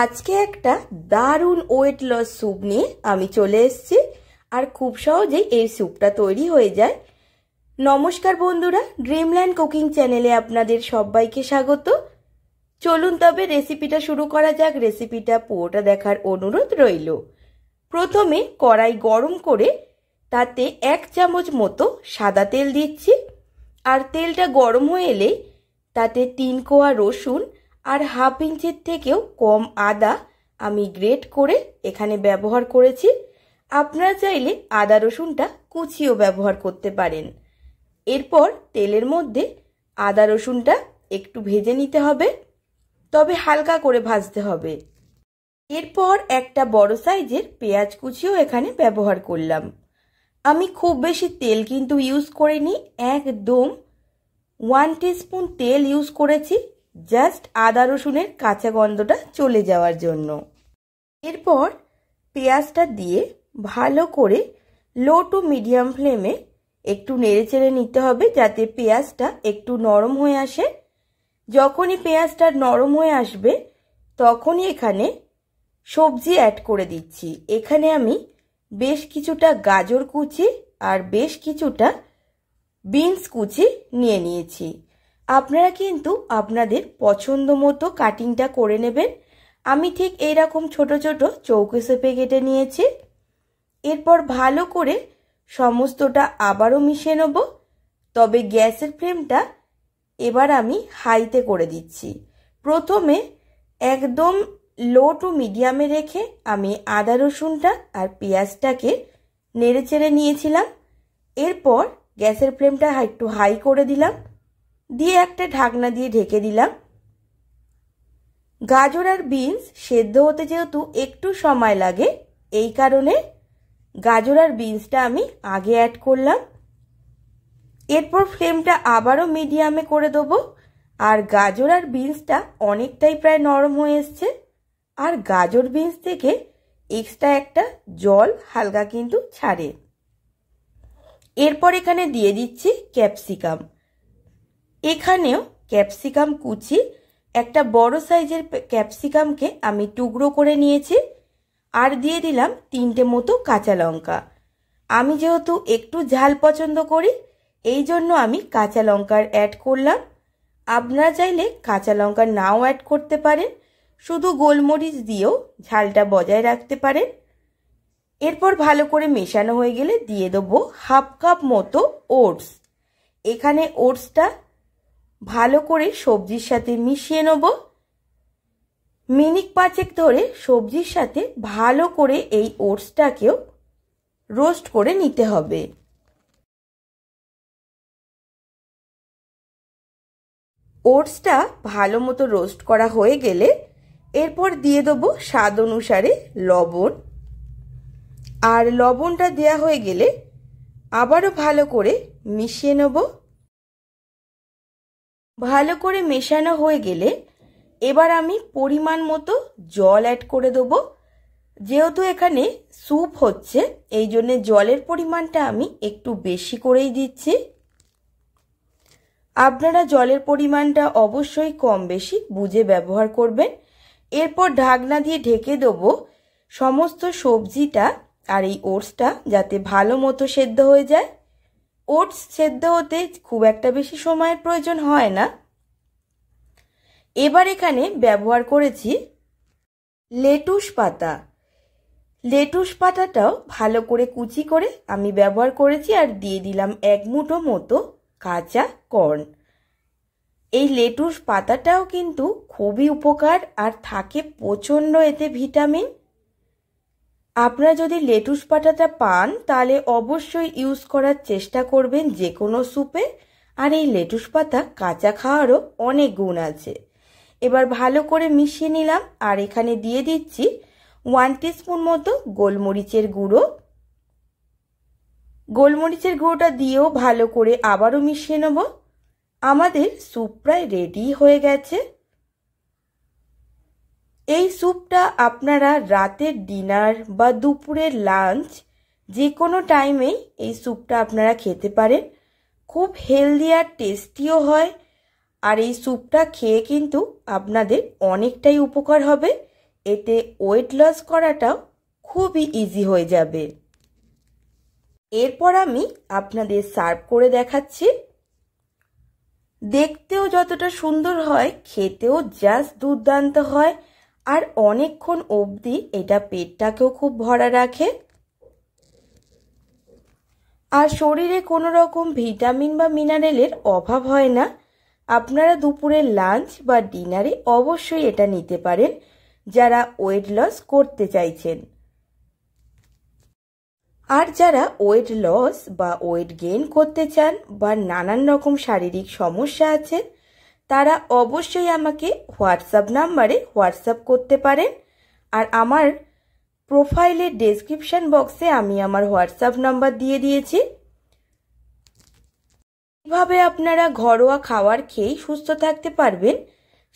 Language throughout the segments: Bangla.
আজকে একটা দারুণ ওয়েট লস স্যুপ নিয়ে আমি চলে এসেছি আর খুব সহজেই এই স্যুপটা তৈরি হয়ে যায় নমস্কার বন্ধুরা ড্রিমল্যান্ড কুকিং চ্যানেলে আপনাদের সবাইকে স্বাগত চলুন তবে রেসিপিটা শুরু করা যাক রেসিপিটা পুরোটা দেখার অনুরোধ রইল প্রথমে কড়াই গরম করে তাতে এক চামচ মতো সাদা তেল দিচ্ছি আর তেলটা গরম হয়ে এলে তাতে তিন কোয়া রসুন আর হাফ ইঞ্চির থেকেও কম আদা আমি গ্রেট করে এখানে ব্যবহার করেছি আপনারা চাইলে আদা রসুনটা কুচিও ব্যবহার করতে পারেন এরপর তেলের মধ্যে আদা রসুনটা একটু ভেজে নিতে হবে তবে হালকা করে ভাজতে হবে এরপর একটা বড় সাইজের পেঁয়াজ কুচিও এখানে ব্যবহার করলাম আমি খুব বেশি তেল কিন্তু ইউজ করিনি একদম ওয়ান স্পুন তেল ইউজ করেছি জাস্ট আদা রসুনের কাঁচা গন্ধটা চলে যাওয়ার জন্য এরপর পেঁয়াজটা দিয়ে ভালো করে লো টু মিডিয়াম ফ্লেমে একটু নেড়েচেড়ে নিতে হবে যাতে পেঁয়াজটা একটু নরম হয়ে আসে যখনই পেঁয়াজটা নরম হয়ে আসবে তখনই এখানে সবজি অ্যাড করে দিচ্ছি এখানে আমি বেশ কিছুটা গাজর কুচি আর বেশ কিছুটা বিনস কুচি নিয়ে নিয়েছি আপনারা কিন্তু আপনাদের পছন্দ মতো কাটিংটা করে নেবেন আমি ঠিক এইরকম ছোট ছোট চৌকো সেপে কেটে নিয়েছি এরপর ভালো করে সমস্তটা আবারও মিশিয়ে নেব তবে গ্যাসের ফ্লেমটা এবার আমি হাইতে করে দিচ্ছি প্রথমে একদম লো টু মিডিয়ামে রেখে আমি আদা রসুনটা আর পেঁয়াজটাকে নেড়ে চেড়ে নিয়েছিলাম এরপর গ্যাসের ফ্লেমটা একটু হাই করে দিলাম দিয়ে একটা ঢাকনা দিয়ে ঢেকে দিলাম গাজর আর বিনস সেদ্ধ হতে যেহেতু একটু সময় লাগে এই কারণে গাজর আর বিনসটা আমি আগে অ্যাড করলাম এরপর ফ্লেমটা আবারও মিডিয়ামে করে দেবো আর গাজর আর বিনসটা অনেকটাই প্রায় নরম হয়ে এসছে আর গাজর বিনস থেকে এক্সট্রা একটা জল হালকা কিন্তু ছাড়ে এরপর এখানে দিয়ে দিচ্ছি ক্যাপসিকাম এখানেও ক্যাপসিকাম কুচি একটা বড় সাইজের ক্যাপসিকামকে আমি টুকরো করে নিয়েছি আর দিয়ে দিলাম তিনটে মতো কাঁচা লঙ্কা আমি যেহেতু একটু ঝাল পছন্দ করি এই জন্য আমি কাঁচা লঙ্কার অ্যাড করলাম আপনারা চাইলে কাঁচা লঙ্কা নাও অ্যাড করতে পারেন শুধু গোলমরিচ দিয়েও ঝালটা বজায় রাখতে পারেন এরপর ভালো করে মেশানো হয়ে গেলে দিয়ে দেবো হাফ কাপ মতো ওটস এখানে ওটসটা ভালো করে সবজির সাথে মিশিয়ে নেব মিনিট পাঁচেক ধরে সবজির সাথে ভালো করে এই ওটসটাকেও রোস্ট করে নিতে হবে ওটসটা ভালো মতো রোস্ট করা হয়ে গেলে এরপর দিয়ে দেবো স্বাদ অনুসারে লবণ আর লবণটা দেয়া হয়ে গেলে আবারও ভালো করে মিশিয়ে নেবো ভালো করে মেশানো হয়ে গেলে এবার আমি পরিমাণ মতো জল অ্যাড করে দেবো যেহেতু এখানে স্যুপ হচ্ছে এই জন্যে জলের পরিমাণটা আমি একটু বেশি করেই দিচ্ছি আপনারা জলের পরিমাণটা অবশ্যই কম বেশি বুঝে ব্যবহার করবেন এরপর ঢাকনা দিয়ে ঢেকে দেবো সমস্ত সবজিটা আর এই ওটসটা যাতে ভালো মতো সেদ্ধ হয়ে যায় ওটস সেদ্ধ হতে খুব একটা বেশি সময়ের প্রয়োজন হয় না এবার এখানে ব্যবহার করেছি লেটুস পাতা লেটুস পাতাটাও ভালো করে কুচি করে আমি ব্যবহার করেছি আর দিয়ে দিলাম এক মুঠো মতো কাঁচা কর্ন এই লেটুস পাতাটাও কিন্তু খুবই উপকার আর থাকে প্রচণ্ড এতে ভিটামিন আপনারা যদি লেটুস পাতাটা পান তাহলে অবশ্যই ইউজ করার চেষ্টা করবেন যে কোনো স্যুপে আর এই লেটুস পাতা কাঁচা খাওয়ারও অনেক গুণ আছে এবার ভালো করে মিশিয়ে নিলাম আর এখানে দিয়ে দিচ্ছি ওয়ান স্পুন মতো গোলমরিচের গুঁড়ো গোলমরিচের গুঁড়োটা দিয়েও ভালো করে আবারও মিশিয়ে নেব আমাদের স্যুপ প্রায় রেডি হয়ে গেছে এই স্যুপটা আপনারা রাতের ডিনার বা দুপুরের লাঞ্চ যে কোনো টাইমেই এই স্যুপটা আপনারা খেতে পারেন খুব হেলদি আর টেস্টিও হয় আর এই স্যুপটা খেয়ে কিন্তু আপনাদের অনেকটাই উপকার হবে এতে ওয়েট লস করাটাও খুবই ইজি হয়ে যাবে এরপর আমি আপনাদের সার্ভ করে দেখাচ্ছি দেখতেও যতটা সুন্দর হয় খেতেও জাস্ট দুর্দান্ত হয় আর অনেকক্ষণ অবধি এটা পেটটাকেও খুব ভরা রাখে আর শরীরে কোনো রকম ভিটামিন বা মিনারেলের অভাব হয় না আপনারা দুপুরের লাঞ্চ বা ডিনারে অবশ্যই এটা নিতে পারেন যারা ওয়েট লস করতে চাইছেন আর যারা ওয়েট লস বা ওয়েট গেইন করতে চান বা নানান রকম শারীরিক সমস্যা আছে তারা অবশ্যই আমাকে হোয়াটসঅ্যাপ নাম্বারে হোয়াটসঅ্যাপ করতে পারেন আর আমার প্রোফাইলের ডেসক্রিপশন বক্সে আমি আমার হোয়াটসঅ্যাপ নাম্বার দিয়ে দিয়েছি কীভাবে আপনারা ঘরোয়া খাবার খেয়েই সুস্থ থাকতে পারবেন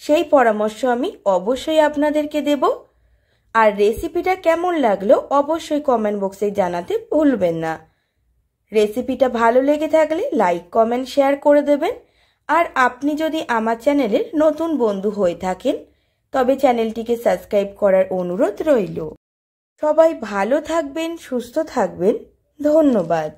সেই পরামর্শ আমি অবশ্যই আপনাদেরকে দেব আর রেসিপিটা কেমন লাগলো অবশ্যই কমেন্ট বক্সে জানাতে ভুলবেন না রেসিপিটা ভালো লেগে থাকলে লাইক কমেন্ট শেয়ার করে দেবেন আর আপনি যদি আমার চ্যানেলের নতুন বন্ধু হয়ে থাকেন তবে চ্যানেলটিকে সাবস্ক্রাইব করার অনুরোধ রইল সবাই ভালো থাকবেন সুস্থ থাকবেন ধন্যবাদ